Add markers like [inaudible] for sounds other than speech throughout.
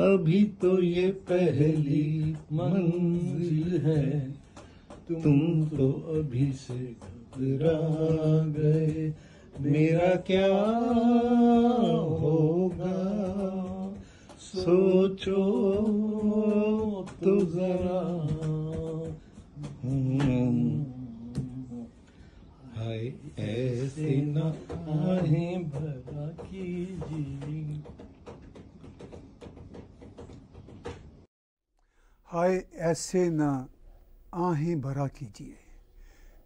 अभी तो ये पहली मंजिल है तुम तो अभी से घबरा गए मेरा क्या होगा सोचो तो जरा हम्म। हाय ऐसे ना आहें भरा कीजिए हाय ऐसे ना आहें भरा कीजिए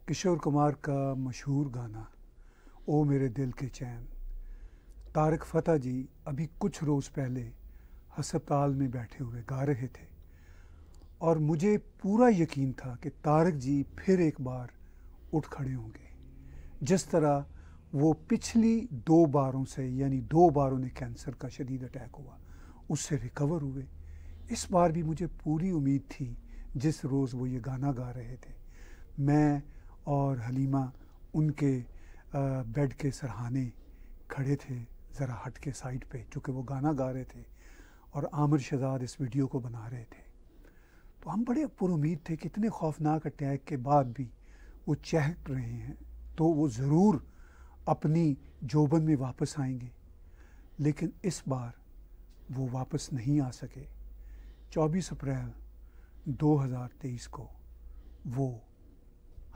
किशोर कुमार का मशहूर गाना ओ मेरे दिल के चैन तारक फतेह जी अभी कुछ रोज़ पहले हस्पताल में बैठे हुए गा रहे थे और मुझे पूरा यकीन था कि तारक जी फिर एक बार उठ खड़े होंगे जिस तरह वो पिछली दो बारों से यानी दो बार उन्हें कैंसर का शदीद अटैक हुआ उससे रिकवर हुए इस बार भी मुझे पूरी उम्मीद थी जिस रोज़ वो ये गाना गा रहे थे मैं और हलीमा उनके बेड के सरहाने खड़े थे ज़रा हट के साइड पे चूँकि वो गाना गा रहे थे और आमिर शहजाद इस वीडियो को बना रहे थे तो हम बड़े पुरुद थे कि इतने खौफनाक अटैक के बाद भी वो चहक रहे हैं तो वो ज़रूर अपनी जोबन में वापस आएंगे लेकिन इस बार वो वापस नहीं आ सके 24 अप्रैल 2023 को वो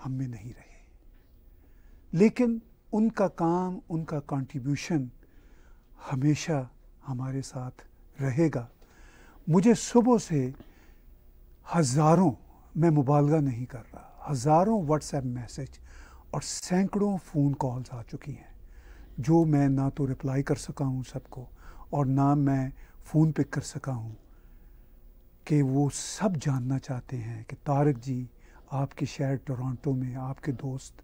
हम में नहीं रहे लेकिन उनका काम उनका कंट्रीब्यूशन हमेशा हमारे साथ रहेगा मुझे सुबह से हज़ारों मैं मुबालगा नहीं कर रहा हज़ारों व्हाट्सएप मैसेज और सैकड़ों फ़ोन कॉल्स आ चुकी हैं जो मैं ना तो रिप्लाई कर सका हूँ सबको और ना मैं फ़ोन पिक कर सका हूँ कि वो सब जानना चाहते हैं कि तारक जी आपके शहर टोरंटो में आपके दोस्त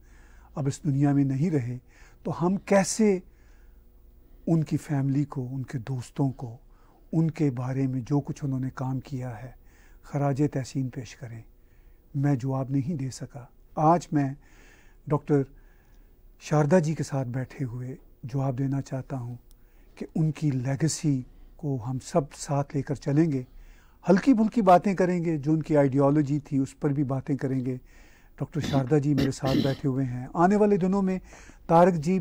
अब इस दुनिया में नहीं रहे तो हम कैसे उनकी फैमिली को उनके दोस्तों को उनके बारे में जो कुछ उन्होंने काम किया है खराज तहसीन पेश करें मैं जवाब नहीं दे सका आज मैं डॉक्टर शारदा जी के साथ बैठे हुए जवाब देना चाहता हूँ कि उनकी लेगेसी को हम सब साथ लेकर चलेंगे हल्की फुल्की बातें करेंगे जो उनकी आइडियोलॉजी थी उस पर भी बातें करेंगे डॉक्टर शारदा जी मेरे साथ बैठे हुए हैं आने वाले दिनों में तारक जी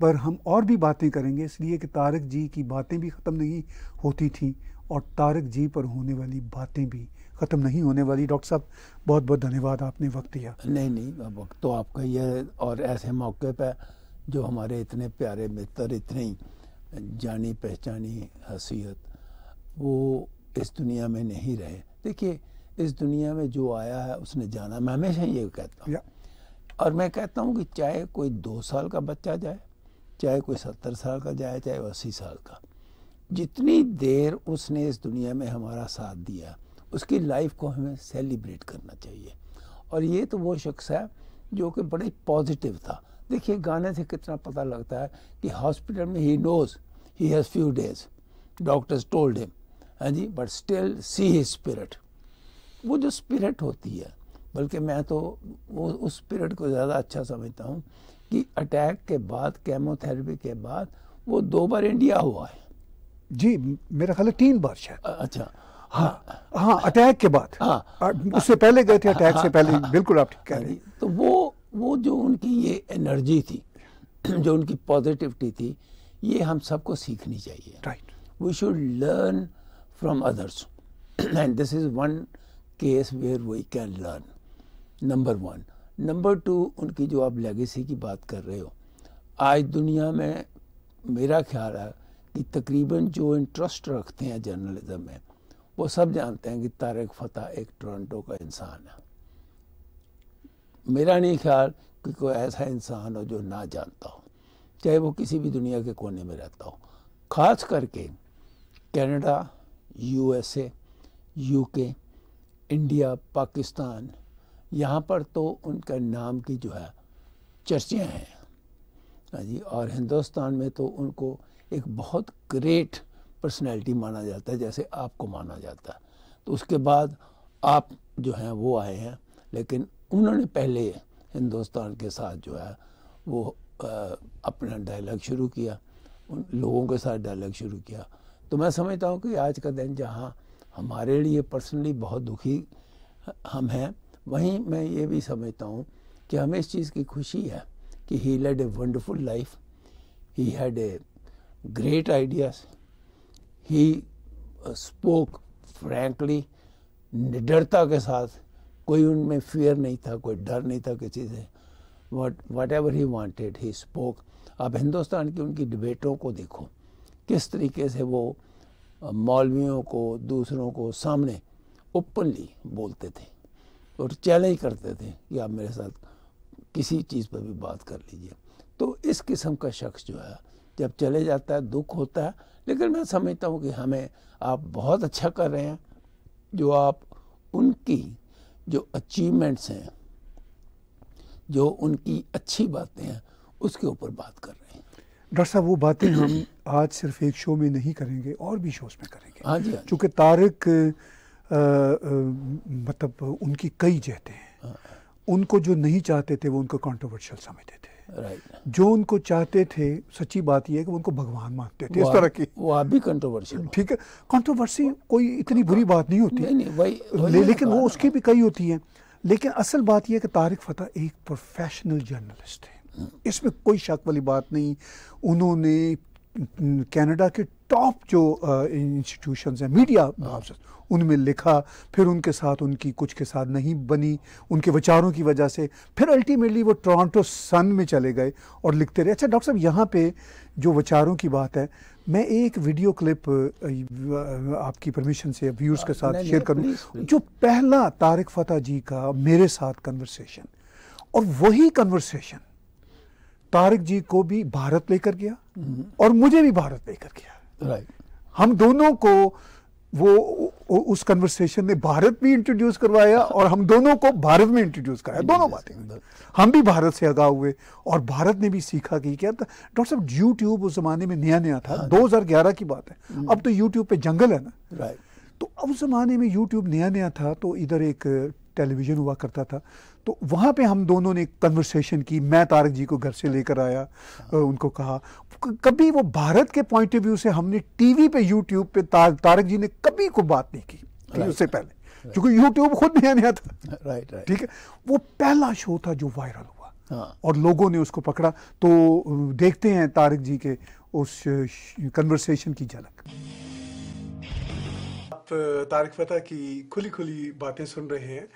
पर हम और भी बातें करेंगे इसलिए कि तारक जी की बातें भी ख़त्म नहीं होती थी और तारक जी पर होने वाली बातें भी ख़त्म नहीं होने वाली डॉक्टर साहब बहुत बहुत धन्यवाद आपने वक्त दिया नहीं नहीं वक्त तो आपका ही है और ऐसे मौके पर जो हमारे इतने प्यारे मित्र इतनी जानी पहचानी हसीयत वो इस दुनिया में नहीं रहे देखिए इस दुनिया में जो आया है उसने जाना मैं हमेशा ये कहता हूँ और मैं कहता हूँ कि चाहे कोई दो साल का बच्चा जाए चाहे कोई सत्तर साल का जाए चाहे अस्सी साल का जितनी देर उसने इस दुनिया में हमारा साथ दिया उसकी लाइफ को हमें सेलिब्रेट करना चाहिए और ये तो वो शख्स है जो कि बड़े पॉजिटिव था देखिए गाने से कितना पता लगता है कि हॉस्पिटल में he knows he has few days doctors told him हाँ जी but still see he spirit वो जो स्पिरिट होती है बल्कि मैं तो वो उस स्पिरिट को ज़्यादा अच्छा समझता हूँ कि अटैक के बाद केमोथेरेपी के बाद वो दो बार इंडिया हुआ है जी मेरा ख्याल तीन बार शायद अच्छा हाँ हाँ अटैक के बाद हाँ उससे पहले गए थे अटैक से पहले हाँ। बिल्कुल आप ठीक कह हाँ रहे हैं तो वो वो जो उनकी ये एनर्जी थी [clears throat] जो उनकी पॉजिटिविटी थी ये हम सबको सीखनी चाहिए right we should learn from others. [clears throat] and this is one case where we can learn. Number one. Number two, उनकी जो आप लेगेसी की बात कर रहे हो आज दुनिया में मेरा ख्याल है कि तकरीबन जो इंटरेस्ट रखते हैं जर्नलिज्म में वो सब जानते हैं कि तारक फ़तेह एक टोरंटो का इंसान है मेरा नहीं ख्याल कि कोई ऐसा इंसान हो जो ना जानता हो चाहे वो किसी भी दुनिया के कोने में रहता हो ख़ास करके Canada USA UK India Pakistan यहाँ पर तो उनका नाम की जो है चर्चें हैं हाँ जी और हिंदुस्तान में तो उनको एक बहुत ग्रेट पर्सनैलिटी माना जाता है जैसे आपको माना जाता है तो उसके बाद आप जो हैं वो आए हैं लेकिन उन्होंने पहले हिंदुस्तान के साथ जो है वो आ, अपना डायलॉग शुरू किया उन लोगों के साथ डायलॉग शुरू किया तो मैं समझता हूँ कि आज का दिन जहाँ हमारे लिए पर्सनली बहुत दुखी हम हैं वहीं मैं ये भी समझता हूँ कि हमें इस चीज़ की खुशी है कि he led a wonderful life he had a great ideas he spoke frankly निडरता के साथ कोई उनमें फियर नहीं था कोई डर नहीं था किसी से what whatever he wanted he spoke आप हिंदुस्तान की उनकी डिबेटों को देखो किस तरीके से वो मौलवियों को दूसरों को सामने ओपनली बोलते थे और चैलेंज करते थे कि आप मेरे साथ किसी चीज़ पर भी बात कर लीजिए तो इस किस्म का शख्स जो है जब चले जाता है दुख होता है लेकिन मैं समझता हूँ कि हमें आप बहुत अच्छा कर रहे हैं जो आप उनकी जो अचीवमेंट्स हैं जो उनकी अच्छी बातें हैं उसके ऊपर बात कर रहे हैं डॉक्टर साहब वो बातें हम आज सिर्फ एक शो में नहीं करेंगे और भी शोज में करेंगे हाँ हाँ चूँकि तारक मतलब उनकी कई जहते हैं हाँ। उनको जो नहीं चाहते थे वो उनको कॉन्ट्रोवर्शियल समझते थे जो उनको चाहते थे सच्ची बात यह है कि उनको भगवान मानते थे इस तरह की वो आप भी कंट्रोवर्सी ठीक है कंट्रोवर्सी कोई इतनी बुरी बात नहीं होती नहीं, नहीं, वही, वही ले, लेकिन वो उसकी भी कई होती है लेकिन असल बात यह है कि तारिक फतेह एक प्रोफेशनल जर्नलिस्ट थे इसमें कोई शक वाली बात नहीं उन्होंने कनाडा के टॉप जो इंस्टीट्यूशंस हैं मीडिया उनमें लिखा फिर उनके साथ उनकी कुछ के साथ नहीं बनी उनके विचारों की वजह से फिर अल्टीमेटली वो टोरंटो सन में चले गए और लिखते रहे अच्छा डॉक्टर साहब यहाँ पे जो विचारों की बात है मैं एक वीडियो क्लिप आपकी परमिशन से व्यूज़ के साथ शेयर करूँ जो पहला तारक फतेह जी का मेरे साथ कन्वर्सेशन और वही कन्वर्सेशन तारक जी को भी भारत लेकर गया और मुझे भी भारत लेकर गया राइट हम दोनों को वो उस कन्वर्सेशन ने भारत भी इंट्रोड्यूस करवाया और हम दोनों को भारत में इंट्रोड्यूस कराया दोनों बातें हम भी भारत से आगा हुए और भारत ने भी सीखा कि क्या डॉक्टर साहब यूट्यूब उस जमाने में नया नया था 2011 हाँ, की बात है हम्म। अब तो यूट्यूब पे जंगल है ना राइट तो अब जमाने में यूट्यूब नया नया था तो इधर एक टेलीविज़न हुआ करता था तो वहाँ पे हम दोनों ने कन्वर्सेशन की मैं तारक जी को घर से लेकर आया हाँ। उनको कहा कभी वो भारत के पॉइंट ऑफ व्यू से हमने टीवी पे यूट्यूब पे तार, तारक जी ने कभी को बात नहीं की उससे पहले क्योंकि यूट्यूब खुद नया नया था राइट ठीक है वो पहला शो था जो वायरल हुआ हाँ। और लोगों ने उसको पकड़ा तो देखते हैं तारक जी के उस कन्वर्सेशन की झलक आप तारिक फतेह की खुली खुली बातें सुन रहे हैं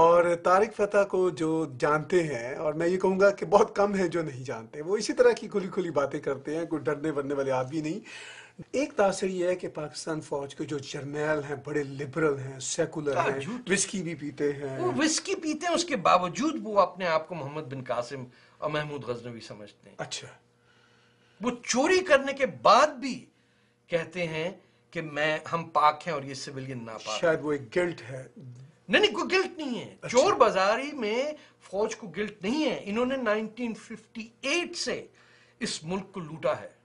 और तारिक फतेह को जो जानते हैं और मैं ये कहूँगा कि बहुत कम है जो नहीं जानते वो इसी तरह की खुली खुली बातें करते हैं कोई डरने वरने वाले आदमी नहीं एक तासर ये है कि पाकिस्तान फौज के जो जर्नैल हैं बड़े लिबरल हैं सेकुलर हैं विस्की भी पीते हैं वो विस्की पीते हैं उसके बावजूद वो अपने आप को मोहम्मद बिन कासिम और महमूद गजनवी समझते हैं अच्छा वो चोरी करने के बाद भी कहते हैं कि मैं हम पाक हैं और ये सिविलियन ना पाक शायद वो एक गिल्ट है नहीं नहीं कोई गिल्ट नहीं है अच्छा। चोर बाजारी में फौज को गिल्ट नहीं है इन्होंने 1958 से इस मुल्क को लूटा है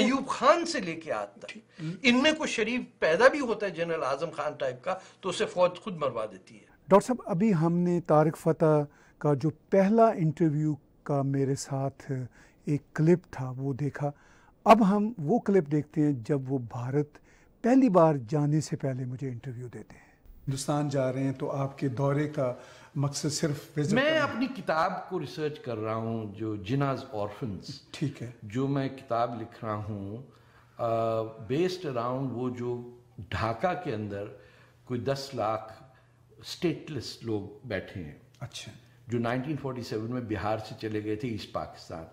अयूब खान से लेके आता है इनमें कोई शरीफ पैदा भी होता है जनरल आजम खान टाइप का तो उसे फौज खुद मरवा देती है डॉक्टर साहब अभी हमने तारक फतेह का जो पहला इंटरव्यू का मेरे साथ एक क्लिप था वो देखा अब हम वो क्लिप देखते हैं जब वो भारत पहली बार जाने से पहले मुझे इंटरव्यू देते हैं हिंदुस्तान जा रहे हैं तो आपके दौरे का मकसद सिर्फ मैं अपनी किताब को रिसर्च कर रहा हूँ जो जिनाज ऑर्फन ठीक है जो मैं किताब लिख रहा हूँ बेस्ड अराउंड वो जो ढाका के अंदर कोई दस लाख स्टेटलेस लोग बैठे हैं अच्छा जो 1947 में बिहार से चले गए थे ईस्ट पाकिस्तान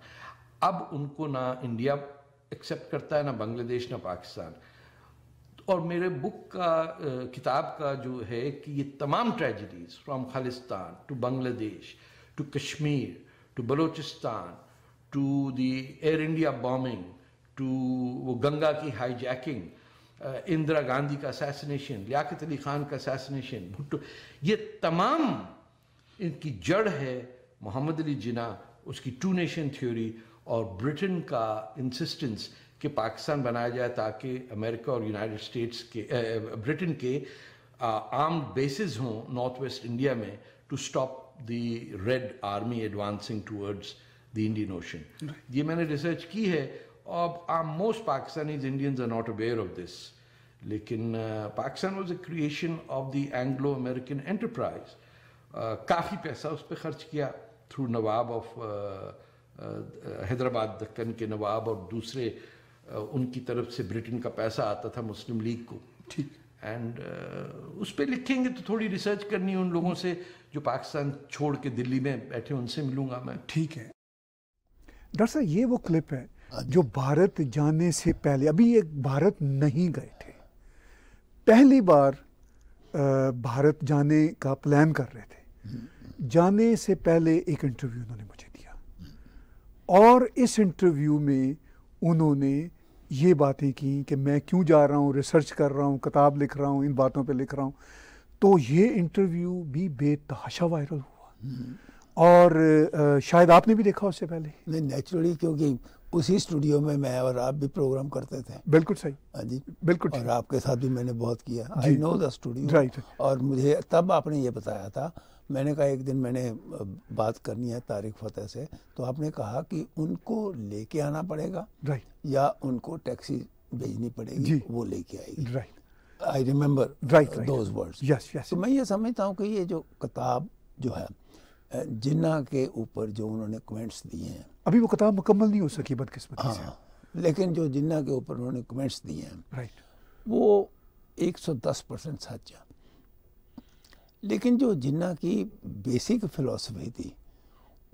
अब उनको ना इंडिया एक्सेप्ट करता है ना बांग्लादेश ना पाकिस्तान और मेरे बुक का किताब का जो है कि ये तमाम tragedies from Khalistan to Bangladesh to Kashmir to Balochistan to the Air India bombing to वो गंगा की हाईजैकिंग इंदिरा गांधी का असैसिनेशन लियाकत अली खान का असैसिनेशन भुट्टो ये तमाम इनकी जड़ है मोहम्मद अली जिना उसकी टू नेशन थ्योरी और ब्रिटेन का इंसिस्टेंस कि पाकिस्तान बनाया जाए ताकि अमेरिका और यूनाइटेड स्टेट्स के ब्रिटेन के आर्म बेसिस हों नॉर्थ वेस्ट इंडिया में to stop the red army advancing towards the Indian Ocean ये मैंने रिसर्च की है अब are most Pakistanis Indians are not aware of this लेकिन Pakistan was a creation of the Anglo American enterprise काफ़ी पैसा उस पर खर्च किया थ्रू नवाब ऑफ हैदराबाद दक्कन के नवाब और दूसरे उनकी तरफ से ब्रिटेन का पैसा आता था मुस्लिम लीग को ठीक एंड उस पर लिखेंगे तो थोड़ी रिसर्च करनी है उन लोगों से जो पाकिस्तान छोड़ के दिल्ली में बैठे उनसे मिलूंगा मैं ठीक है डॉक्टर साहब ये वो क्लिप है जो भारत जाने से पहले अभी एक भारत नहीं गए थे पहली बार भारत जाने का प्लान कर रहे थे जाने से पहले एक इंटरव्यू उन्होंने मुझे और इस इंटरव्यू में उन्होंने ये बातें की कि मैं क्यों जा रहा हूँ रिसर्च कर रहा हूँ किताब लिख रहा हूँ इन बातों पे लिख रहा हूँ तो ये इंटरव्यू भी बेतहाशा वायरल हुआ और शायद आपने भी देखा उससे पहले नहीं नेचुरली क्योंकि उसी स्टूडियो में मैं और आप भी प्रोग्राम करते थे बिल्कुल सही हाँ जी बिल्कुल और आपके साथ भी मैंने बहुत किया I know the studio right और मुझे तब आपने ये बताया था मैंने कहा एक दिन मैंने बात करनी है तारिक फतेह से तो आपने कहा कि उनको लेके आना पड़ेगा राइट या उनको टैक्सी भेजनी पड़ेगी वो लेके आएगी right I remember right those words yes yes मैं ये समझता हूँ कि ये जो किताब जो है जिन्ना के ऊपर जो उन्होंने कमेंट्स दिए हैं अभी वो किताब मुकम्मल नहीं हो सकी बदकिस्मत हाँ, हाँ लेकिन जो जिन्ना के ऊपर उन्होंने कमेंट्स दिए हैं राइट वो 110 परसेंट सच है लेकिन जो जिन्ना की बेसिक फिलोसफी थी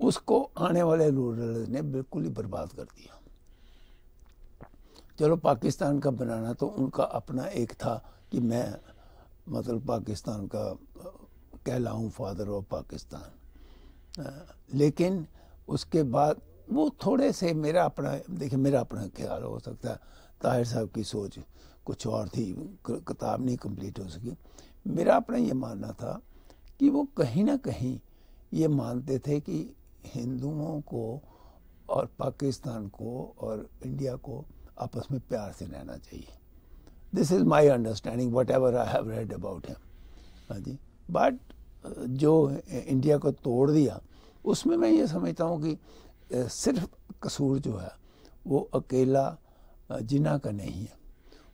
उसको आने वाले रूरल ने बिल्कुल ही बर्बाद कर दिया चलो पाकिस्तान का बनाना तो उनका अपना एक था कि मैं मतलब पाकिस्तान का कहलाऊँ फादर ऑफ पाकिस्तान लेकिन उसके बाद वो थोड़े से मेरा अपना देखिए मेरा अपना ख्याल हो सकता है ताहिर साहब की सोच कुछ और थी किताब नहीं कंप्लीट हो सकी मेरा अपना ये मानना था कि वो कहीं ना कहीं ये मानते थे कि हिंदुओं को और पाकिस्तान को और इंडिया को आपस में प्यार से रहना चाहिए this is my understanding whatever I have read about him हाँ जी बट जो इंडिया को तोड़ दिया उसमें मैं ये समझता हूँ कि सिर्फ कसूर जो है वो अकेला जिना का नहीं है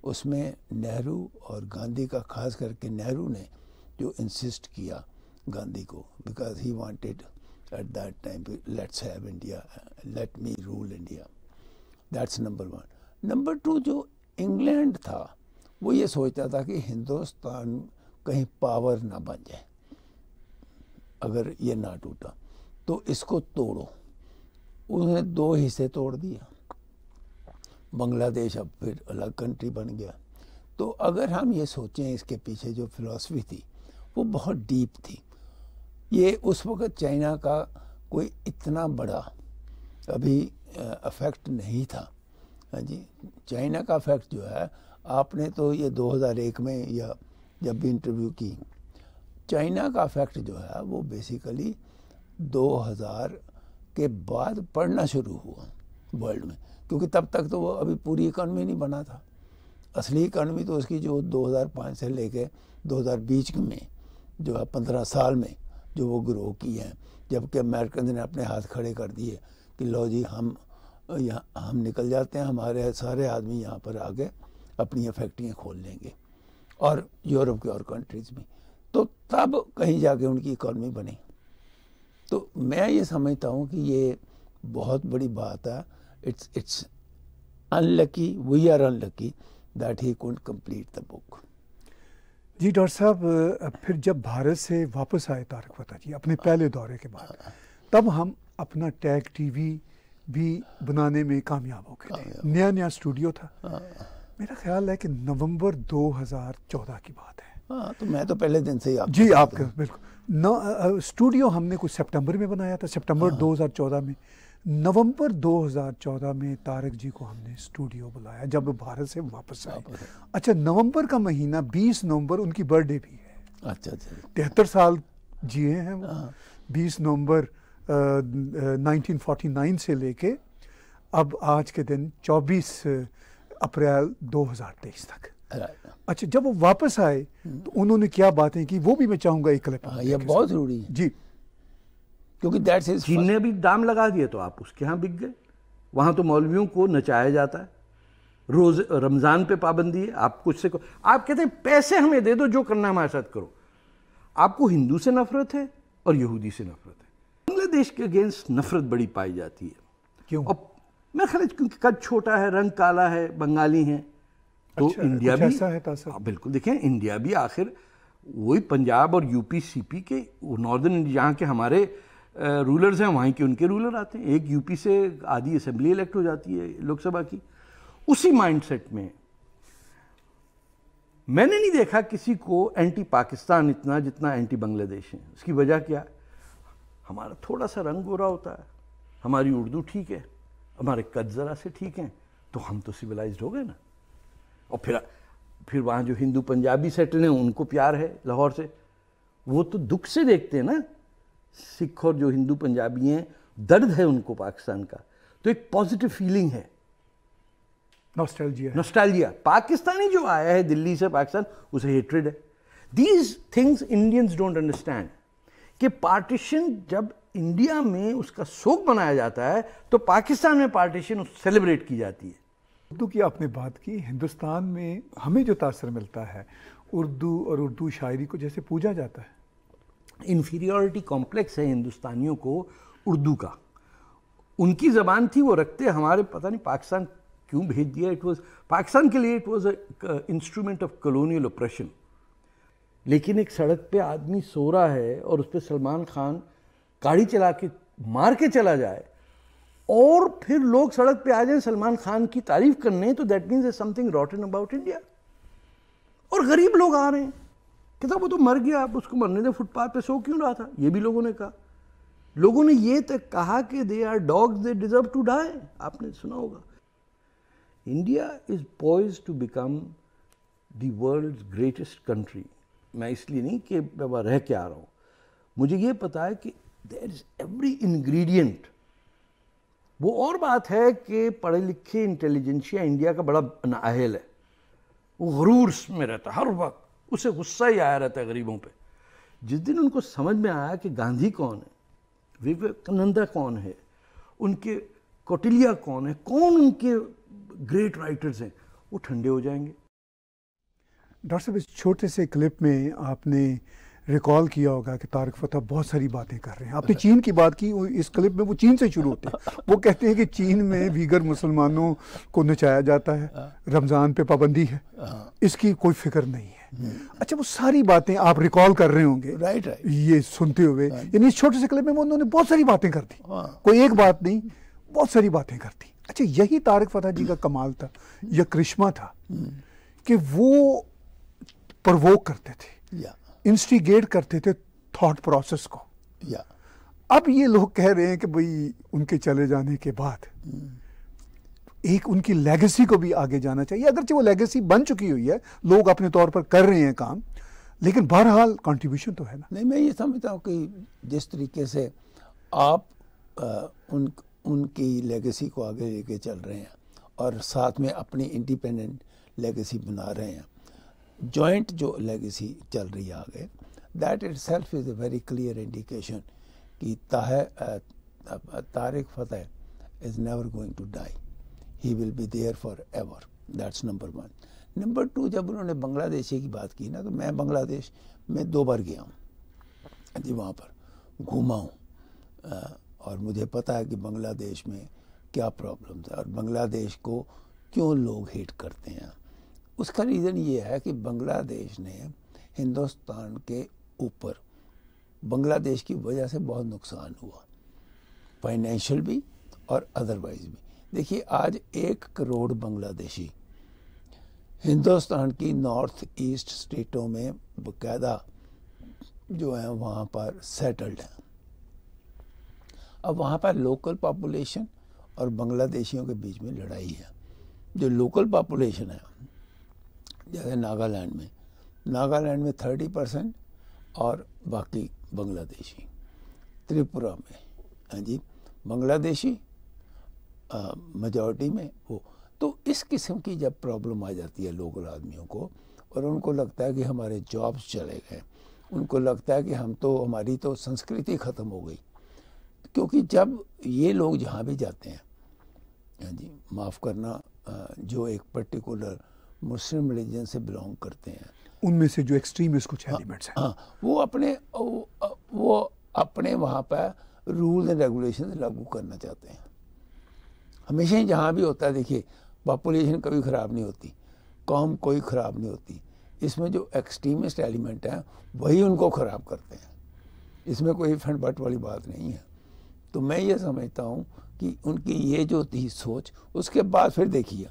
उसमें नेहरू और गांधी का खास करके नेहरू ने जो इंसिस्ट किया गांधी को because he wanted at that time let's have India let me rule India that's number one number two जो इंग्लैंड था वो ये सोचता था कि हिंदुस्तान कहीं पावर ना बन जाए अगर ये ना टूटा तो इसको तोड़ो उन्होंने दो हिस्से तोड़ दिया बांग्लादेश अब फिर अलग कंट्री बन गया तो अगर हम ये सोचें इसके पीछे जो फिलॉसफी थी वो बहुत डीप थी ये उस वक़्त चाइना का कोई इतना बड़ा अभी अफेक्ट नहीं था हाँ जी चाइना का अफेक्ट जो है आपने तो ये 2001 में या जब भी इंटरव्यू की चाइना का अफेक्ट जो है वो बेसिकली 2000 के बाद पढ़ना शुरू हुआ वर्ल्ड में क्योंकि तब तक तो वो अभी पूरी इकानमी नहीं बना था असली इकानमी तो उसकी जो 2005 से लेके 2020 में जो है पंद्रह साल में जो वो ग्रो की है जबकि अमेरिकन ने अपने हाथ खड़े कर दिए कि लो जी हम यहाँ हम निकल जाते हैं हमारे सारे आदमी यहाँ पर आके अपनी फैक्ट्रियाँ खोल लेंगे और यूरोप के और कंट्रीज़ में तो तब कहीं जाके उनकी इकॉनमी बनी तो मैं ये समझता हूँ कि ये बहुत बड़ी बात है it's it's unlucky we are unlucky that he couldn't complete the book जी डॉक्टर साहब फिर जब भारत से वापस आए तारक फता जी अपने पहले दौरे के बाद तब हम अपना टैग टीवी भी बनाने में कामयाब हो गए नया नया स्टूडियो था हाँ। मेरा ख्याल है कि नवंबर 2014 की बात है आ, हाँ, तो मैं तो पहले दिन से ही आप जी आपका बिल्कुल न स्टूडियो हमने कुछ सितंबर में बनाया था सितंबर 2014 हाँ। में नवंबर 2014 में तारक जी को हमने स्टूडियो बुलाया जब भारत से वापस आए अच्छा नवंबर का महीना 20 नवंबर उनकी बर्थडे भी है अच्छा अच्छा तिहत्तर साल जिए हैं वो हाँ। बीस नवंबर नाइनटीन फोर्टी नाइन से लेके अब आज के दिन 24 अप्रैल 2023 तक अच्छा जब वो वापस आए हम्म। तो उन्होंने क्या बातें की वो भी मैं चाहूंगा एक क्लिप हाँ, ये बहुत ज़रूरी है जी क्योंकि दैट्स इज जिनने भी दाम लगा दिए तो आप उसके यहाँ बिक गए वहाँ तो मौलवियों को नचाया जाता है रोज़ रमज़ान पे पाबंदी है आप कुछ से को, आप कहते हैं पैसे हमें दे दो जो करना हमारे साथ करो आपको हिंदू से नफरत है और यहूदी से नफरत है बांग्लादेश के अगेंस्ट नफरत बड़ी पाई जाती है क्यों अब मैं ख्याल क्योंकि कद छोटा है रंग काला है बंगाली है तो अच्छा, इंडिया भी ऐसा है आ, तो हाँ, बिल्कुल देखें इंडिया भी आखिर वही पंजाब और यूपी सीपी के नॉर्दर्न यहाँ के हमारे रूलर्स हैं वहीं के उनके रूलर आते हैं एक यूपी से आधी असेंबली इलेक्ट हो जाती है लोकसभा की उसी माइंडसेट में मैंने नहीं देखा किसी को एंटी पाकिस्तान इतना जितना एंटी बांग्लादेश है उसकी वजह क्या है हमारा थोड़ा सा रंग गोरा होता है हमारी उर्दू ठीक है हमारे कद ज़रा से ठीक हैं तो हम तो सिविलाइज हो गए ना और फिर फिर वहाँ जो हिंदू पंजाबी सेटल हैं उनको प्यार है लाहौर से वो तो दुख से देखते हैं ना सिख और जो हिंदू पंजाबी हैं दर्द है उनको पाकिस्तान का तो एक पॉजिटिव फीलिंग है नॉस्टैल्जिया नॉस्टैल्जिया पाकिस्तानी जो आया है दिल्ली से पाकिस्तान उसे हेट्रेड है these things Indians don't understand कि पार्टीशन जब इंडिया में उसका शोक मनाया जाता है तो पाकिस्तान में पार्टीशन सेलिब्रेट की जाती है उर्दू की आपने बात की हिंदुस्तान में हमें जो तासर मिलता है उर्दू और उर्दू शायरी को जैसे पूजा जाता है इन्फीरियॉरिटी कॉम्प्लेक्स है हिंदुस्तानियों को उर्दू का उनकी ज़बान थी वो रखते हमारे पता नहीं पाकिस्तान क्यों भेज दिया इट वॉज पाकिस्तान के लिए it was instrument of colonial operation लेकिन एक सड़क पे आदमी सो रहा है और उस पर सलमान खान गाड़ी चला के मार के चला जाए और फिर लोग सड़क पे आ जाए सलमान खान की तारीफ करने तो that means something rotten about India और गरीब लोग आ रहे हैं कहता वो तो मर गया आप उसको मरने दें फुटपाथ पे सो क्यों रहा था ये भी लोगों ने कहा लोगों ने ये तक कहा कि they are dogs they deserve to die आपने सुना होगा India is poise to become world world greatest country मैं इसलिए नहीं कि मैं रह के आ रहा हूँ मुझे ये पता है कि देर इज़ एवरी इन्ग्रीडियंट वो और बात है कि पढ़े लिखे इंटेलिजेंसिया इंडिया का बड़ा नाहल है वो गरूर में रहता हर वक्त उसे गुस्सा ही आया रहता है गरीबों पे जिस दिन उनको समझ में आया कि गांधी कौन है विवेकानंदा कौन है उनके कौटिलिया कौन है कौन उनके ग्रेट राइटर्स हैं वो ठंडे हो जाएंगे डॉक्टर साहब इस छोटे से क्लिप में आपने रिकॉल किया होगा कि तारक फतेह बहुत सारी बातें कर रहे हैं आपने अच्छा। चीन की बात की इस क्लिप में वो चीन से शुरू होते हैं [laughs] वो कहते हैं कि चीन में वीगर मुसलमानों को नचाया जाता है हाँ। रमज़ान पे पाबंदी है हाँ। इसकी कोई फिक्र नहीं है अच्छा वो सारी बातें आप रिकॉल कर रहे होंगे राइट राइट ये सुनते हुए यानी इस छोटे से क्लिप में उन्होंने बहुत सारी बातें कर दी हाँ। कोई एक बात नहीं बहुत सारी बातें कर दी अच्छा यही तारक फतेह जी का कमाल था या करिश्मा था कि वो प्रवोक करते थे इंस्टिगेट करते थे थॉट प्रोसेस को या अब ये लोग कह रहे हैं कि भाई उनके चले जाने के बाद hmm. एक उनकी लेगेसी को भी आगे जाना चाहिए अगरचे वो लेगेसी बन चुकी हुई है लोग अपने तौर पर कर रहे हैं काम लेकिन बहरहाल कंट्रीब्यूशन तो है ना नहीं मैं ये समझता हूँ कि जिस तरीके से आप आ, उन उनकी लेगेसी को आगे लेके चल रहे हैं और साथ में अपनी इंडिपेंडेंट लेगेसी बना रहे हैं जॉइंट जो लेगेसी चल रही है आगे that itself is a very clear indication कि ताह Tarek Fatah is never going to die he will be there for ever that's number one number two जब उन्होंने बांग्लादेशी की बात की ना तो मैं बांग्लादेश में दो बार गया हूँ जी वहाँ पर घूमा हूँ और मुझे पता है कि बांग्लादेश में क्या प्रॉब्लम्स है और बांग्लादेश को क्यों लोग हेट करते हैं उसका रीज़न ये है कि बांग्लादेश ने हिंदुस्तान के ऊपर बांग्लादेश की वजह से बहुत नुकसान हुआ फाइनेंशियल भी और अदरवाइज भी देखिए आज एक करोड़ बांग्लादेशी हिंदुस्तान की नॉर्थ ईस्ट स्टेटों में बकायदा जो है वहाँ पर सेटल्ड हैं अब वहाँ पर लोकल पॉपुलेशन और बांग्लादेशियों के बीच में लड़ाई है जो लोकल पॉपुलेशन है जैसे नागालैंड में नागालैंड में थर्टी परसेंट और बाकी बांग्लादेशी त्रिपुरा में हाँ जी बांग्लादेशी मेजॉरिटी में वो तो इस किस्म की जब प्रॉब्लम आ जाती है लोकल आदमियों को और उनको लगता है कि हमारे जॉब्स चले गए उनको लगता है कि हम तो हमारी तो संस्कृति ख़त्म हो गई क्योंकि जब ये लोग जहाँ भी जाते हैं हाँ जी माफ़ करना जो एक पर्टिकुलर मुस्लिम रिलीजन से बिलोंग करते हैं उनमें से जो एक्सट्रीमिस्ट कुछ एलिमेंट्स हाँ, हैं हाँ वो अपने वो, वो अपने वहाँ पर रूल एंड रेगुलेशन लागू करना चाहते हैं हमेशा ही जहाँ भी होता है देखिए पॉपुलेशन कभी ख़राब नहीं होती कौम कोई ख़राब नहीं होती इसमें जो एक्सट्रीमिस्ट एलिमेंट हैं वही उनको ख़राब करते हैं इसमें कोई फंड बट वाली बात नहीं है तो मैं ये समझता हूँ कि उनकी ये जो थी सोच उसके बाद फिर देखिए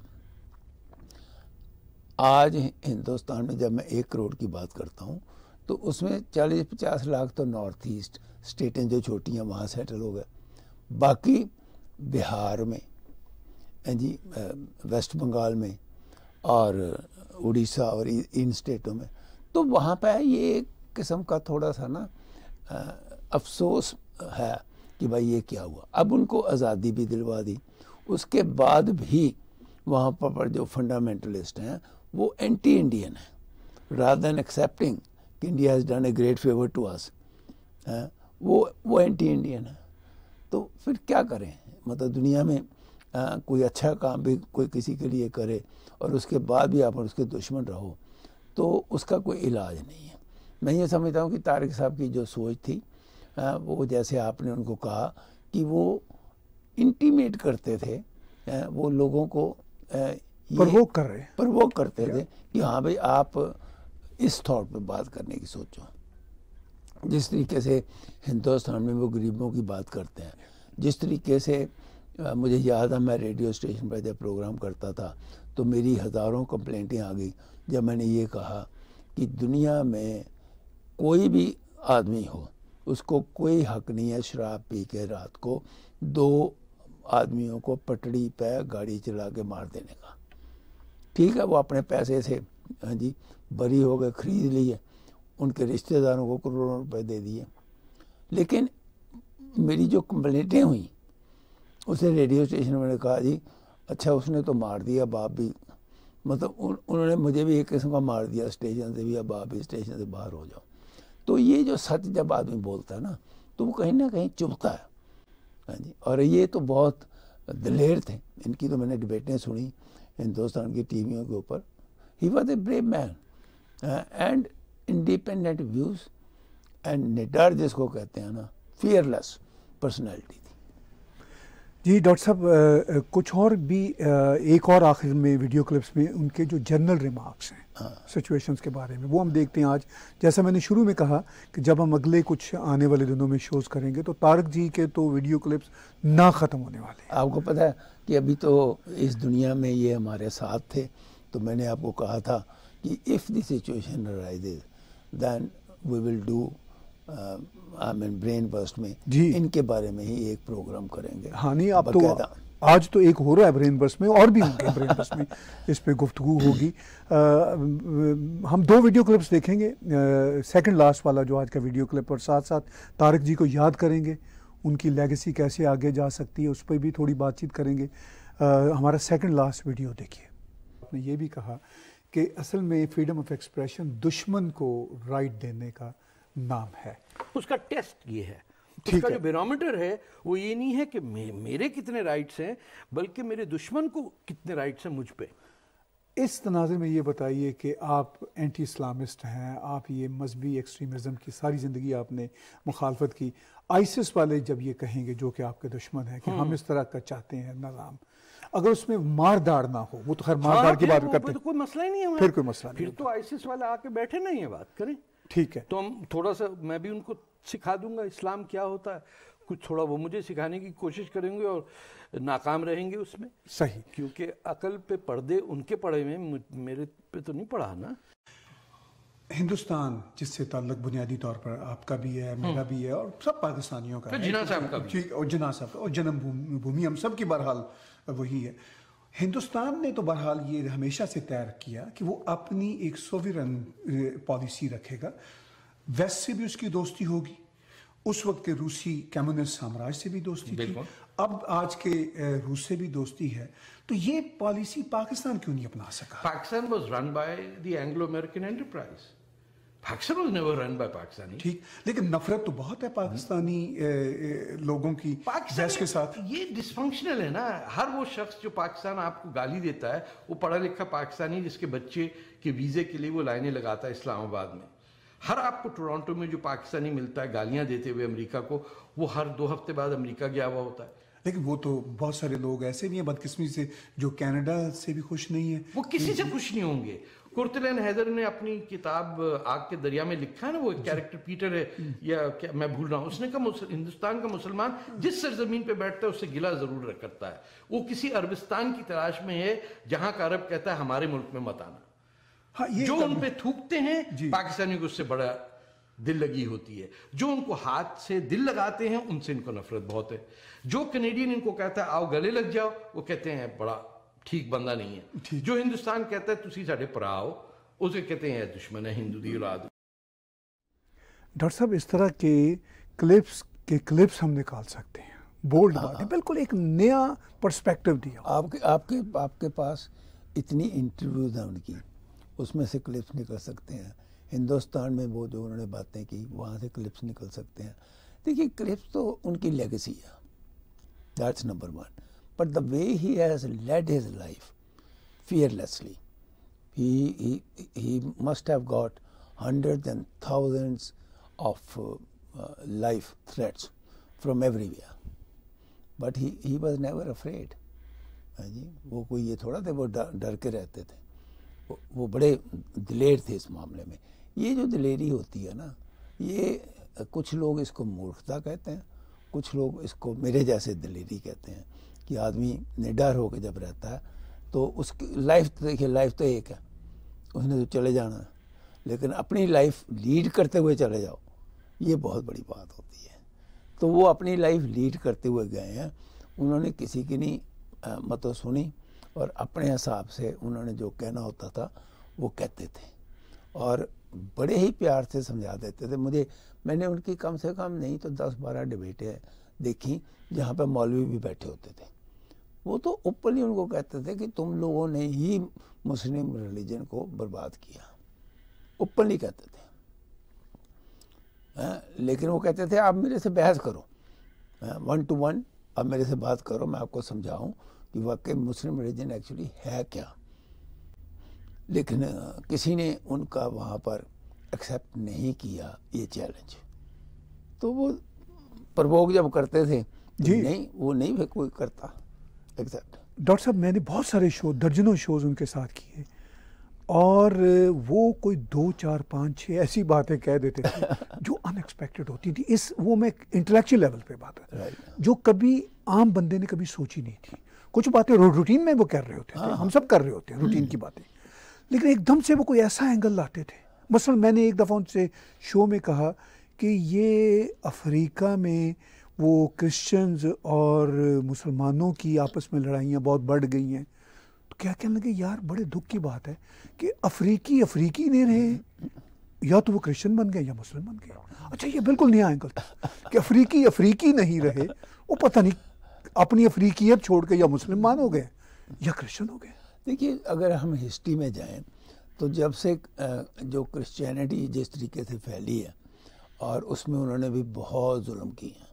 आज हिंदुस्तान में जब मैं एक करोड़ की बात करता हूँ तो उसमें चालीस पचास लाख तो नॉर्थ ईस्ट स्टेटें जो छोटी हैं वहाँ सेटल हो गए बाकी बिहार में जी वेस्ट बंगाल में और उड़ीसा और इन स्टेटों में तो वहाँ पर ये एक किस्म का थोड़ा सा ना अफसोस है कि भाई ये क्या हुआ अब उनको आज़ादी भी दिलवा दी उसके बाद भी वहाँ पर जो फंडामेंटलिस्ट हैं वो एंटी इंडियन है रादर देन एक्सेप्टिंग कि India has done a great favour to us वो वो एंटी इंडियन है तो फिर क्या करें मतलब दुनिया में आ, कोई अच्छा काम भी कोई किसी के लिए करे और उसके बाद भी आप उसके दुश्मन रहो तो उसका कोई इलाज नहीं है मैं ये समझता हूँ कि तारिक साहब की जो सोच थी आ, वो जैसे आपने उनको कहा कि वो इंटीमेट करते थे आ, वो लोगों को प्रवोक कर रहे प्रवोक करते थे कि हाँ भाई आप इस थॉट पर बात करने की सोचो जिस तरीके से हिंदुस्तान में वो गरीबों की बात करते हैं जिस तरीके से मुझे याद है मैं रेडियो स्टेशन पर जब प्रोग्राम करता था तो मेरी हज़ारों कंप्लेंटें आ गई जब मैंने ये कहा कि दुनिया में कोई भी आदमी हो उसको कोई हक नहीं है शराब पी के रात को दो आदमियों को पटड़ी पे गाड़ी चला के मार देने का ठीक है वो अपने पैसे से हाँ जी बरी हो गए खरीद लिए उनके रिश्तेदारों को करोड़ों रुपए दे दिए लेकिन मेरी जो कंप्लेंटें हुई उसे रेडियो स्टेशन में कहा जी अच्छा उसने तो मार दिया बाप भी मतलब उन, उन्होंने मुझे भी एक किस्म का मार दिया स्टेशन से भी अब बाप भी स्टेशन से बाहर हो जाओ तो ये जो सच जब आदमी बोलता है ना तो वो कहीं ना कहीं चुभता है हाँ जी और ये तो बहुत दलेर थे इनकी तो मैंने डिबेटें सुनी हिंदुस्तान की टीवियों के ऊपर he was a brave man and independent views and निडर जिसको कहते हैं ना फियरलेस पर्सनैलिटी जी डॉक्टर साहब कुछ और भी आ, एक और आखिर में वीडियो क्लिप्स में उनके जो जनरल रिमार्क्स हैं सिचुएशंस हाँ। के बारे में वो हम देखते हैं आज जैसा मैंने शुरू में कहा कि जब हम अगले कुछ आने वाले दिनों में शोज़ करेंगे तो तारक जी के तो वीडियो क्लिप्स ना ख़त्म होने वाले आपको पता है कि अभी तो इस दुनिया में ये हमारे साथ थे तो मैंने आपको कहा था कि if the situation then we will do mean brain bust में जी इनके बारे में ही एक प्रोग्राम करेंगे हाँ नहीं आप तो आज तो एक हो रहा है ब्रेन बस में और भी होंगे ब्रेन बस में [laughs] इस पर गुफ्तु होगी हम दो वीडियो क्लिप्स देखेंगे सेकंड लास्ट वाला जो आज का वीडियो क्लिप और साथ साथ तारक जी को याद करेंगे उनकी लेगेसी कैसे आगे जा सकती है उस पर भी थोड़ी बातचीत करेंगे आ, हमारा सेकंड लास्ट वीडियो देखिए आपने ये भी कहा कि असल में फ्रीडम ऑफ एक्सप्रेशन दुश्मन को राइट देने का नाम है उसका टेस्ट ये है उसका जो बेरोमीटर है वो ये नहीं है कि मे, मेरे कितने राइट्स हैं बल्कि मेरे दुश्मन को कितने राइट्स हैं मुझ पर इस तनाज़े में ये बताइए कि आप एंटी इस्लामिस्ट हैं आप ये मजहबी एक्सट्रीमिज़म की सारी ज़िंदगी आपने मुखालफत की आइसिस वाले जब ये कहेंगे जो कि आपके दुश्मन हैं कि हम हम्म। इस तरह का चाहते हैं निज़ाम अगर उसमें मारदार ना हो वो तो खैर मारदार हाँ, की बात करते हैं तो कोई मसला ही नहीं है फिर कोई मसला नहीं फिर तो आइसिस वाले आके बैठे नहीं ये बात करें ठीक है तो हम थोड़ा सा मैं भी उनको सिखा दूंगा इस्लाम क्या होता है कुछ थोड़ा वो मुझे सिखाने की कोशिश करेंगे और नाकाम रहेंगे उसमें सही क्योंकि अकल पे पर्दे उनके पड़े हुए मेरे पे तो नहीं पड़ा ना हिंदुस्तान जिससे ताल्लुक बुनियादी तौर पर आपका भी है मेरा हम्म। भी है और सब पाकिस्तानियों का जिना साहब का भी और जिना साहब और जन्म भूमि हम सब की बहरहाल वही है हिंदुस्तान ने तो बहरहाल ये हमेशा से तय किया कि वो अपनी एक सोवरन पॉलिसी रखेगा वेस्ट से भी उसकी दोस्ती होगी उस वक्त के रूसी कम्युनिस्ट साम्राज्य से भी दोस्ती थी अब आज के रूस से भी दोस्ती है तो ये पॉलिसी पाकिस्तान क्यों नहीं अपना सका Pakistan was run by the Anglo American enterprise Pakistan was never run by Pakistani. ठीक लेकिन नफरत तो बहुत है पाकिस्तानी ए, ए, लोगों की पाकिस्तान के साथ ये डिसफंक्शनल है ना हर वो शख्स जो पाकिस्तान आपको गाली देता है वो पढ़ा लिखा पाकिस्तानी जिसके बच्चे के वीज़े के लिए वो लाइनें लगाता है इस्लामाबाद में हर आपको टोरंटो में जो पाकिस्तानी मिलता है गालियां देते हुए अमरीका को वो हर दो हफ्ते बाद अमरीका गया हुआ होता है लेकिन वो तो बहुत सारे लोग ऐसे भी हैं बदकिस्मती से जो कनाडा से भी खुश नहीं है वो किसी से खुश नहीं होंगे कुर्तलेन हैदर ने अपनी किताब आग के दरिया में लिखा है ना वो एक कैरेक्टर पीटर है हम्म। या क्या मैं भूल रहा हूँ उसने कहा हिंदुस्तान का मुसलमान जिस सरजमीन पे बैठता है उससे गिला जरूर करता है वो किसी अरबिस्तान की तलाश में है जहां का अरब कहता है हमारे मुल्क में मत आना हाँ, ये जो उन पे थूकते हैं पाकिस्तानी को उससे बड़ा दिल लगी होती है जो उनको हाथ से दिल लगाते हैं उनसे इनको नफरत बहुत है जो कनेडियन इनको कहता है आओ गले लग जाओ वो कहते हैं बड़ा ठीक बंदा नहीं है जो हिंदुस्तान कहता है ਤੁਸੀਂ साढ़े भरा हो उसे कहते हैं दुश्मन है हिंदू की औलाद डॉक्टर साहब इस तरह के क्लिप्स के क्लिप्स हम निकाल सकते हैं बोल्ड हाँ।, हाँ। बिल्कुल एक नया पर्सपेक्टिव दिया आपके आपके आपके पास इतनी इंटरव्यूज हैं उनकी उसमें से क्लिप्स निकल सकते हैं हिंदुस्तान में वो जो उन्होंने बातें की वहाँ से क्लिप्स निकल सकते हैं देखिए क्लिप्स तो उनकी लेगेसी है that's number one but the way he has led his life fearlessly, he, he, he must have got hundreds and thousands of uh, uh, life threats from everywhere. But he, he was never afraid. जी वो कोई ये थोड़ा थे वो डर, डर के रहते थे वो, वो बड़े दिलेर थे इस मामले में ये जो दिलेरी होती है ना ये कुछ लोग इसको मूर्खता कहते हैं कुछ लोग इसको मेरे जैसे दिलेरी कहते हैं कि आदमी निडर होकर जब रहता है तो उसकी लाइफ तो देखिए लाइफ तो एक है उसने तो चले जाना है लेकिन अपनी लाइफ लीड करते हुए चले जाओ ये बहुत बड़ी बात होती है तो वो अपनी लाइफ लीड करते हुए गए हैं उन्होंने किसी की नहीं मत सुनी और अपने हिसाब से उन्होंने जो कहना होता था वो कहते थे और बड़े ही प्यार से समझा देते थे मुझे मैंने उनकी कम से कम नहीं तो दस बारह डिबेटें देखी जहाँ पर मौलवी भी बैठे होते थे वो तो ओपनली उनको कहते थे कि तुम लोगों ने ही मुस्लिम रिलीजन को बर्बाद किया ओपनली कहते थे है? लेकिन वो कहते थे आप मेरे से बहस करो वन टू वन आप मेरे से बात करो मैं आपको समझाऊं कि वाकई मुस्लिम रिलीजन एक्चुअली है क्या लेकिन किसी ने उनका वहाँ पर एक्सेप्ट नहीं किया ये चैलेंज तो वो प्रवोक जब करते थे जी नहीं वो नहीं कोई करता एग्जैक्ट डॉक्टर साहब मैंने बहुत सारे शो दर्जनों शोज़ उनके साथ किए और वो कोई दो चार पाँच छः ऐसी बातें कह देते थे [laughs] जो अनएक्सपेक्टेड होती थी इस वो मैं इंटेलेक्चुअल लेवल पे बात है right. जो कभी आम बंदे ने कभी सोची नहीं थी कुछ बातें रूटीन में वो कर रहे होते थे हाँ, हाँ। हम सब कर रहे होते हैं रूटीन हम्म। की बातें लेकिन एकदम से वो कोई ऐसा एंगल लाते थे मसल मैंने एक दफ़ा उनसे शो में कहा कि ये अफ्रीका में वो क्रिश्चियंस और मुसलमानों की आपस में लड़ाइयाँ बहुत बढ़ गई हैं तो क्या कहने लगे यार बड़े दुख की बात है कि अफ्रीकी अफ्रीकी नहीं रहे या तो वो क्रिश्चियन बन गए या मुस्लिम बन गए अच्छा ये बिल्कुल नया एंगल था कि अफ्रीकी अफ्रीकी नहीं रहे वो पता नहीं अपनी अफ्रीकीत छोड़ के या मुसलमान हो गए या क्रिश्चियन हो गए देखिए अगर हम हिस्ट्री में जाएं तो जब से जो क्रिश्चियनिटी जिस तरीके से फैली है और उसमें उन्होंने भी बहुत जुल्म किए हैं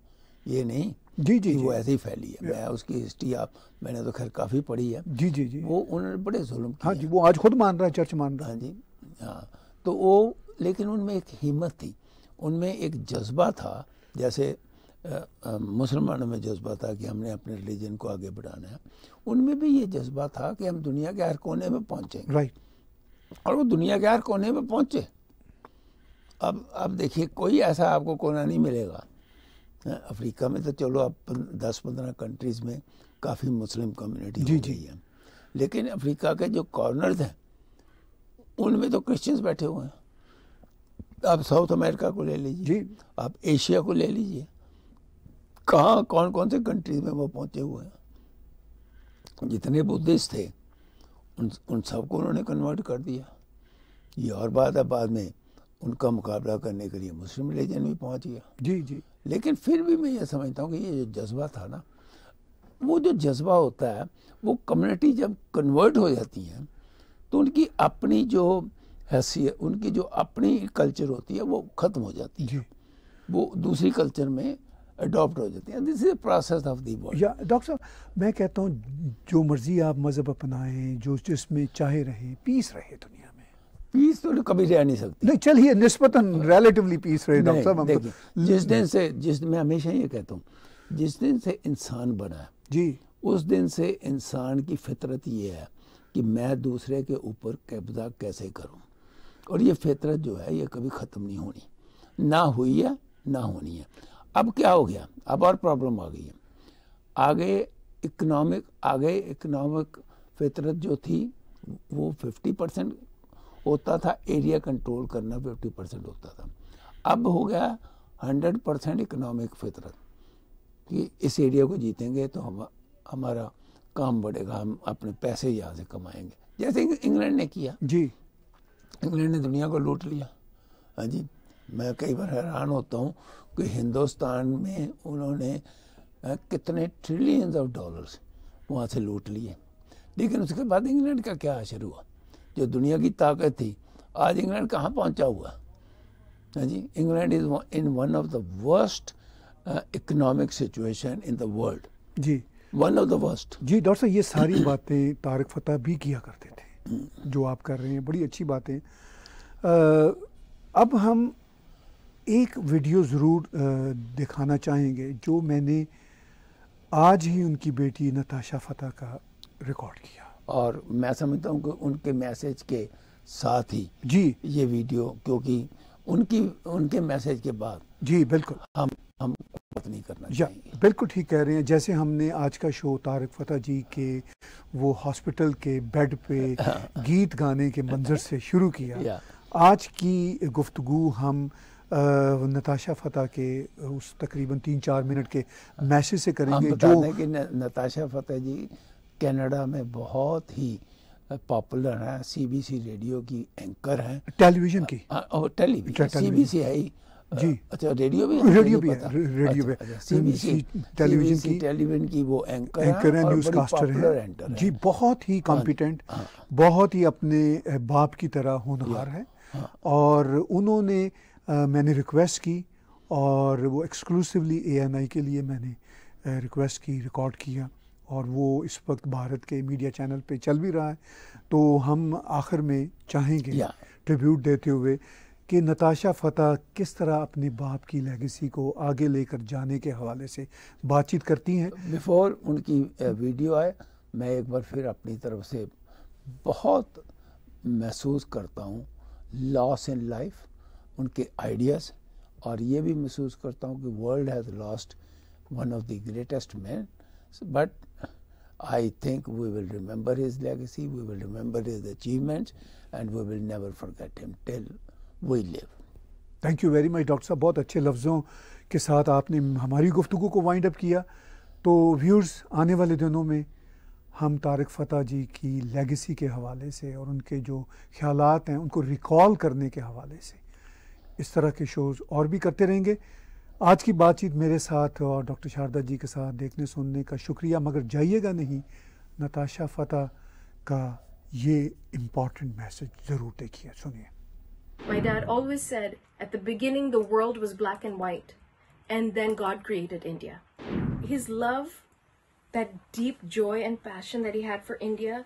ये नहीं जी जी वो ऐसे ही फैली है मैं उसकी हिस्ट्री आप मैंने तो खैर काफ़ी पढ़ी है जी जी जी वो उन्होंने बड़े जुल्म हाँ जी वो आज खुद मान रहा है चर्च मान रहा है हाँ जी हाँ तो वो लेकिन उनमें एक हिम्मत थी उनमें एक जज्बा था जैसे मुसलमानों में जज्बा था कि हमने अपने रिलीजन को आगे बढ़ाना है उनमें भी ये जज्बा था कि हम दुनिया के हर कोने में पहुँचेंगे राइट और वो दुनिया के हर कोने में पहुँचे अब अब देखिए कोई ऐसा आपको कोना नहीं मिलेगा अफ्रीका में तो चलो आप दस पंद्रह कंट्रीज़ में काफ़ी मुस्लिम कम्युनिटी जी जी है लेकिन अफ्रीका के जो कॉर्नर्स हैं उनमें तो क्रिश्चियंस बैठे हुए हैं आप साउथ अमेरिका को ले लीजिए आप एशिया को ले लीजिए कहाँ कौन कौन से कंट्रीज में वो पहुँचे हुए हैं जितने बुद्धिस्ट थे उन उन सबको उन्होंने कन्वर्ट कर दिया ये और बात है बाद में उनका मुकाबला करने के लिए मुस्लिम रिलीजन भी पहुँच गया जी जी लेकिन फिर भी मैं ये समझता हूँ कि ये जो जज्बा था ना वो जो जज्बा होता है वो कम्युनिटी जब कन्वर्ट हो जाती है तो उनकी अपनी जो हैसियत उनकी जो अपनी कल्चर होती है वो ख़त्म हो जाती है वो दूसरी कल्चर में अडॉप्ट हो जाती है this is process of the world या डॉक्टर साहब मैं कहता हूँ जो मर्ज़ी आप मज़हब अपनाएं जो जिसमें चाहे रहें पीस रहे दुनिया में पीस तो कभी रह नहीं सकती नहीं चलिए निस्बतन रिलेटिवली पीस रहे डॉक्टर साहब तो देखिए जिस दिन से जिस मैं हमेशा ये कहता हूँ जिस दिन से इंसान बना है जी उस दिन से इंसान की फितरत ये है कि मैं दूसरे के ऊपर कब्जा कैसे करूँ और ये फितरत जो है ये कभी ख़त्म नहीं होनी ना हुई है ना होनी है अब क्या हो गया अब और प्रॉब्लम आ गई है आगे इकोनॉमिक आगे इकोनॉमिक फितरत जो थी वो फिफ्टी परसेंट होता था एरिया कंट्रोल करना फिफ्टी परसेंट होता था अब हो गया हंड्रेड परसेंट इकनॉमिक फितरत कि इस एरिया को जीतेंगे तो हम हमारा काम बढ़ेगा हम अपने पैसे यहाँ से कमाएंगे जैसे इंग्लैंड ने किया जी इंग्लैंड ने दुनिया को लूट लिया हाँ जी मैं कई बार हैरान होता हूँ कि हिंदुस्तान में उन्होंने कितने ट्रिलियंस ऑफ डॉलर्स वहाँ से लूट लिए लेकिन उसके बाद इंग्लैंड का क्या असर हुआ जो दुनिया की ताकत थी आज इंग्लैंड कहाँ पहुँचा हुआ है हाँ जी England is in one of the worst economic situation in the world जी वन ऑफ द वर्स्ट जी डॉक्टर साहब ये सारी [clears throat] बातें तारक फतेह भी किया करते थे जो आप कर रहे हैं बड़ी अच्छी बातें अब हम एक वीडियो ज़रूर दिखाना चाहेंगे जो मैंने आज ही उनकी बेटी नताशा फतेह का रिकॉर्ड किया और मैं समझता हूँ कि उनके मैसेज के साथ ही जी ये वीडियो क्योंकि उनकी उनके मैसेज के बाद जी बिल्कुल हम हम बात नहीं करना या, बिल्कुल ठीक कह रहे हैं जैसे हमने आज का शो तारक फतेह जी के वो हॉस्पिटल के बेड पे [laughs] गीत गाने के मंजर से शुरू किया आज की गुफ्तगु हम आ, नताशा फतेह के उस तकरीबन तीन चार मिनट के मैसेज से करेंगे जो कि न, नताशा फतेह जी कनाडा में बहुत ही पॉपुलर हैं सीबीसी रेडियो की एंकर हैं टेलीविजन की और टेलीविजन सीबीसी अच्छा, है ही जी अच्छा रेडियो भी रेडियो भी रेडियो अच्छा, भी सीबीसी अच्छा, टेलीविजन की टेलीविजन की वो एंकर एंकर हैं न्यूज कास्टर हैं जी बहुत ही कॉम्पिटेंट हाँ हाँ। बहुत ही अपने बाप की तरह होनहार है हाँ। और उन्होंने मैंने रिक्वेस्ट की और वो एक्सक्लूसिवली ए के लिए मैंने रिक्वेस्ट की रिकॉर्ड किया और वो इस वक्त भारत के मीडिया चैनल पे चल भी रहा है तो हम आखिर में चाहेंगे ट्रिब्यूट देते हुए कि नताशा फ़तह किस तरह अपने बाप की लेगेसी को आगे लेकर जाने के हवाले से बातचीत करती हैं बिफोर उनकी वीडियो आए मैं एक बार फिर अपनी तरफ से बहुत महसूस करता हूँ लॉस इन लाइफ उनके आइडियाज़ और ये भी महसूस करता हूँ कि world has lost one of the greatest man but I think we will remember his legacy, we will remember his achievements, and we will never forget him till we live. Thank you very much, Doctor. साहब बहुत अच्छे लफ्ज़ों के साथ आपने हमारी गुफ्तु को वाइंड अप किया तो व्यूर्स आने वाले दिनों में हम तारक फ़तेह जी की लेगेसी के हवाले से और उनके जो ख्याल हैं उनको रिकॉल करने के हवाले से इस तरह के शोज़ और भी करते रहेंगे आज की बातचीत मेरे साथ और डॉक्टर शारदा जी के साथ देखने सुनने का शुक्रिया मगर जाइएगा नहीं नताशा फतेह का ये इम्पॉर्टेंट मैसेज ज़रूर देखिए सुनिए My dad always said, at the beginning the world was black and white, and then God created India. His love, that deep joy and passion that he had for India,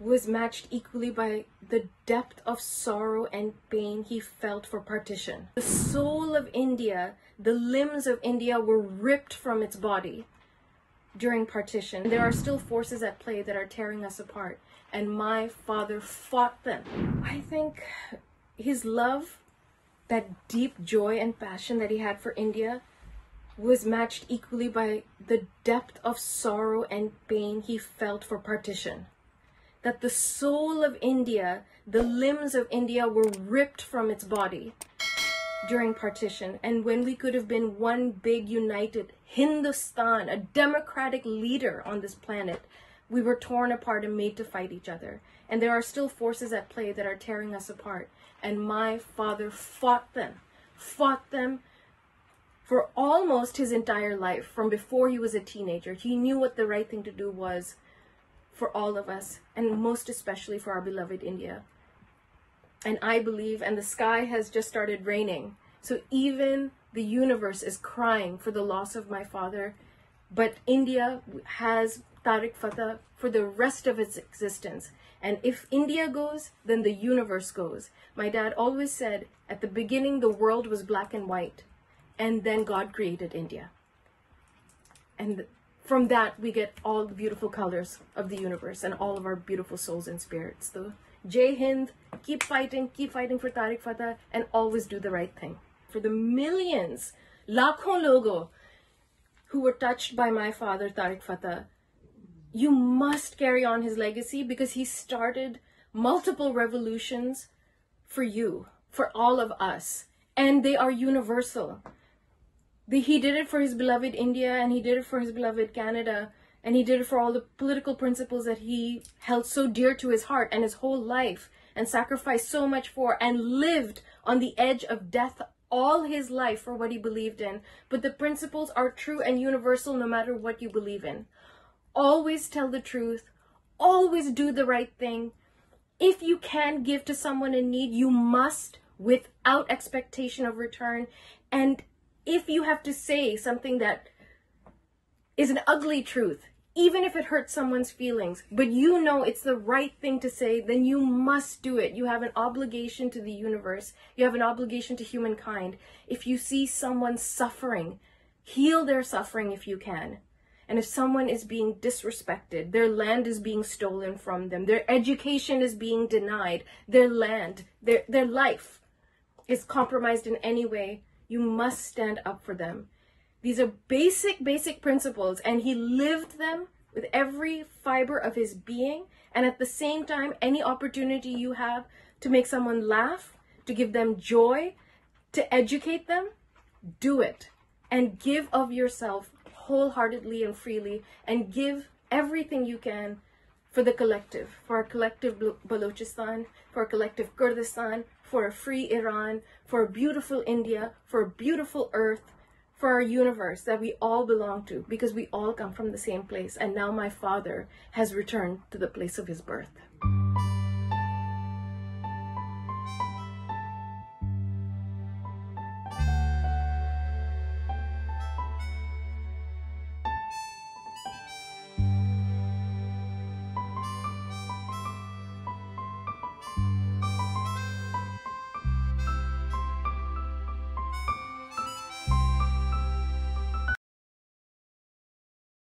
was matched equally by the depth of sorrow and pain he felt for partition. The soul of India the limbs of India were ripped from its body during partition. There are still forces at play that are tearing us apart, and my father fought them. I think his love, that deep joy and passion that he had for India, was matched equally by the depth of sorrow and pain he felt for partition. That the soul of India, the limbs of India were ripped from its body during partition and when we could have been one big united Hindustan, a democratic leader on this planet, we were torn apart and made to fight each other. And there are still forces at play that are tearing us apart. And my father fought them, fought them for almost his entire life from before he was a teenager. He knew what the right thing to do was for all of us, and most especially for our beloved India and I believe, and the sky has just started raining. So even the universe is crying for the loss of my father. But India has Tariq Fatah for the rest of its existence. And if India goes, then the universe goes. My dad always said, at the beginning, the world was black and white. And then God created India. And from that, we get all the beautiful colors of the universe and all of our beautiful souls and spirits. The Jay Hind, keep fighting, keep fighting for Tariq Fatah, and always do the right thing. For the millions, lakhon logo, who were touched by my father, Tariq Fatah, you must carry on his legacy because he started multiple revolutions for you, for all of us, and they are universal. He did it for his beloved India and he did it for his beloved Canada. And he did it for all the political principles that he held so dear to his heart and his whole life and sacrificed so much for and lived on the edge of death all his life for what he believed in. But the principles are true and universal no matter what you believe in. Always tell the truth, always do the right thing. If you can give to someone in need, you must without expectation of return. And if you have to say something that is an ugly truth, even if it hurts someone's feelings, but you know it's the right thing to say, then you must do it. You have an obligation to the universe, you have an obligation to humankind. If you see someone suffering, heal their suffering if you can. And if someone is being disrespected, their land is being stolen from them, their education is being denied, their land, their, their life is compromised in any way, you must stand up for them. These are basic, basic principles, and he lived them with every fiber of his being. And at the same time, any opportunity you have to make someone laugh, to give them joy, to educate them, do it. And give of yourself wholeheartedly and freely, and give everything you can for the collective, for our collective Balochistan, for our collective Kurdistan, for a free Iran, for a beautiful India, for a beautiful earth, for our universe that we all belong to because we all come from the same place. And now my father has returned to the place of his birth.